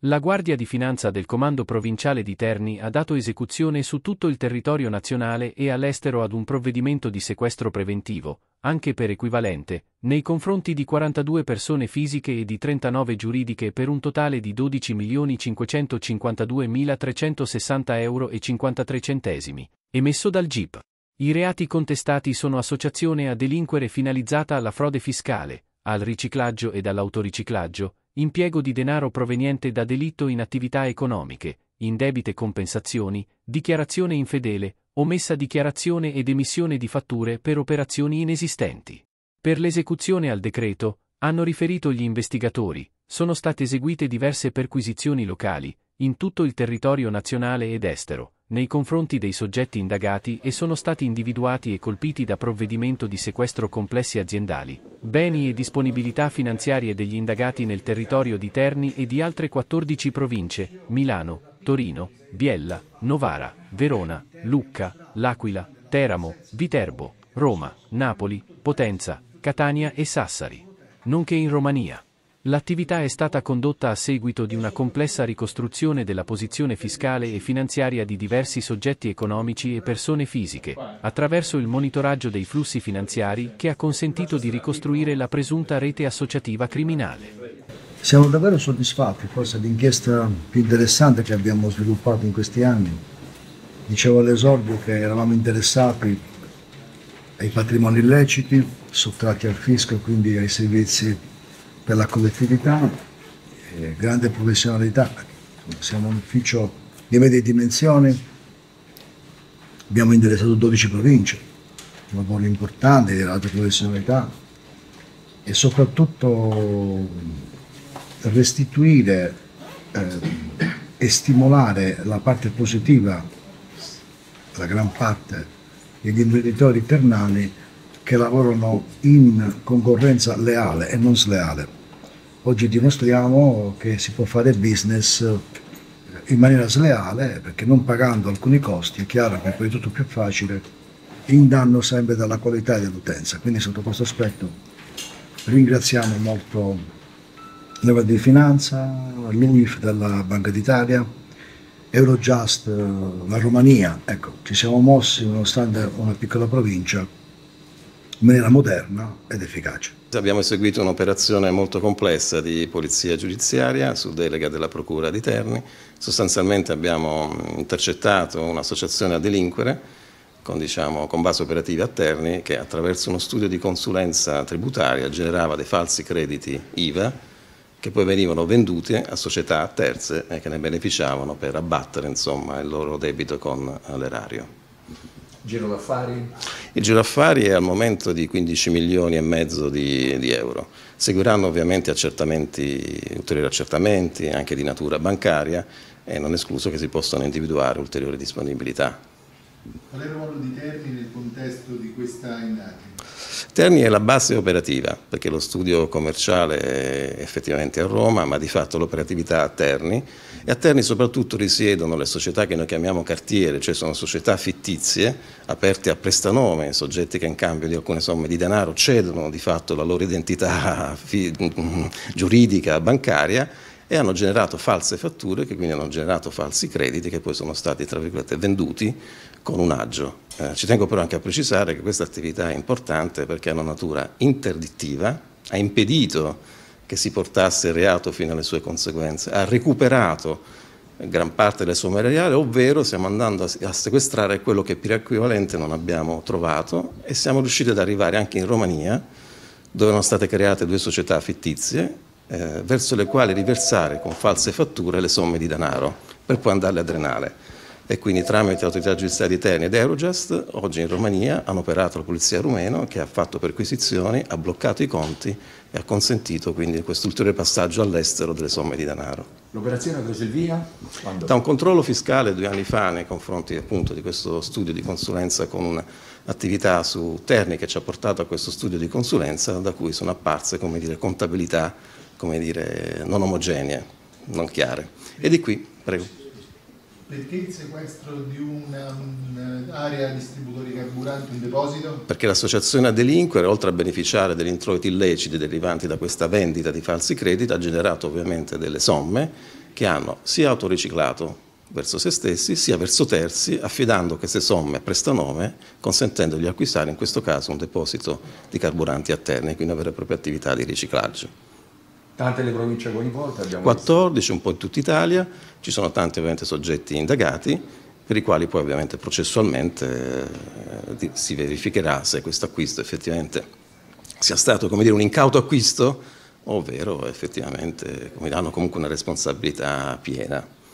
La Guardia di Finanza del Comando Provinciale di Terni ha dato esecuzione su tutto il territorio nazionale e all'estero ad un provvedimento di sequestro preventivo, anche per equivalente, nei confronti di 42 persone fisiche e di 39 giuridiche per un totale di 12.552.360 euro e 53 centesimi, emesso dal GIP. I reati contestati sono associazione a delinquere finalizzata alla frode fiscale, al riciclaggio ed all'autoriciclaggio, impiego di denaro proveniente da delitto in attività economiche, indebite compensazioni, dichiarazione infedele, omessa dichiarazione ed emissione di fatture per operazioni inesistenti. Per l'esecuzione al decreto, hanno riferito gli investigatori, sono state eseguite diverse perquisizioni locali, in tutto il territorio nazionale ed estero, nei confronti dei soggetti indagati e sono stati individuati e colpiti da provvedimento di sequestro complessi aziendali, beni e disponibilità finanziarie degli indagati nel territorio di Terni e di altre 14 province, Milano, Torino, Biella, Novara, Verona, Lucca, L'Aquila, Teramo, Viterbo, Roma, Napoli, Potenza, Catania e Sassari, nonché in Romania. L'attività è stata condotta a seguito di una complessa ricostruzione della posizione fiscale e finanziaria di diversi soggetti economici e persone fisiche, attraverso il monitoraggio dei flussi finanziari che ha consentito di ricostruire la presunta rete associativa criminale. Siamo davvero soddisfatti, forse l'inchiesta più interessante che abbiamo sviluppato in questi anni. Dicevo all'esordio che eravamo interessati ai patrimoni illeciti, sottratti al fisco e quindi ai servizi per la collettività, eh, grande professionalità, siamo un ufficio di medie dimensioni, abbiamo interessato 12 province, un lavoro importante di alta professionalità e soprattutto restituire eh, e stimolare la parte positiva, la gran parte degli imprenditori ternali che lavorano in concorrenza leale e non sleale. Oggi dimostriamo che si può fare business eh, in maniera sleale perché non pagando alcuni costi è chiaro che poi è tutto più facile in danno sempre della qualità dell'utenza. Quindi sotto questo aspetto ringraziamo molto la Guardia di Finanza, l'UIF della Banca d'Italia, Eurojust, eh, la Romania, ecco, ci siamo mossi nonostante una piccola provincia in maniera moderna ed efficace. Abbiamo eseguito un'operazione molto complessa di polizia giudiziaria su delega della Procura di Terni. Sostanzialmente abbiamo intercettato un'associazione a delinquere con, diciamo, con base operativa a Terni che attraverso uno studio di consulenza tributaria generava dei falsi crediti IVA che poi venivano venduti a società terze e che ne beneficiavano per abbattere insomma, il loro debito con l'erario. Giro d'affari? Il giro d'affari è al momento di 15 milioni e mezzo di, di euro. Seguiranno ovviamente accertamenti, ulteriori accertamenti, anche di natura bancaria, e non è escluso che si possano individuare ulteriori disponibilità. Qual è il ruolo di Terni nel contesto di questa indagine? Terni è la base operativa, perché lo studio commerciale è effettivamente a Roma, ma di fatto l'operatività a Terni e a Terni soprattutto risiedono le società che noi chiamiamo cartiere, cioè sono società fittizie aperte a prestanome, soggetti che in cambio di alcune somme di denaro cedono di fatto la loro identità giuridica bancaria e hanno generato false fatture che quindi hanno generato falsi crediti che poi sono stati tra virgolette venduti con un agio eh, ci tengo però anche a precisare che questa attività è importante perché ha una natura interdittiva, ha impedito che si portasse il reato fino alle sue conseguenze, ha recuperato gran parte delle somme erariali, ovvero stiamo andando a sequestrare quello che per equivalente non abbiamo trovato e siamo riusciti ad arrivare anche in Romania, dove erano state create due società fittizie, eh, verso le quali riversare con false fatture le somme di denaro, per poi andarle a drenare e quindi tramite l'autorità giudiziaria di Terni ed Eurojust oggi in Romania hanno operato la polizia rumena che ha fatto perquisizioni, ha bloccato i conti e ha consentito quindi questo ulteriore passaggio all'estero delle somme di denaro. L'operazione prese il via? Quando? Da un controllo fiscale due anni fa nei confronti appunto di questo studio di consulenza con un'attività su Terni che ci ha portato a questo studio di consulenza da cui sono apparse come dire, contabilità come dire, non omogenee, non chiare. E di qui, prego. Perché il sequestro di un'area distributore di carburanti in deposito? Perché l'associazione a delinquere, oltre a beneficiare degli introiti illeciti derivanti da questa vendita di falsi crediti, ha generato ovviamente delle somme che hanno sia autoriciclato verso se stessi, sia verso terzi, affidando queste somme a prestanome, consentendo di acquistare in questo caso un deposito di carburanti a Terni, quindi una vera e propria attività di riciclaggio. Tante le province coinvolte abbiamo 14, visto. un po' in tutta Italia, ci sono tanti ovviamente soggetti indagati per i quali poi ovviamente processualmente eh, si verificherà se questo acquisto effettivamente sia stato dire, un incauto acquisto, ovvero effettivamente hanno comunque una responsabilità piena.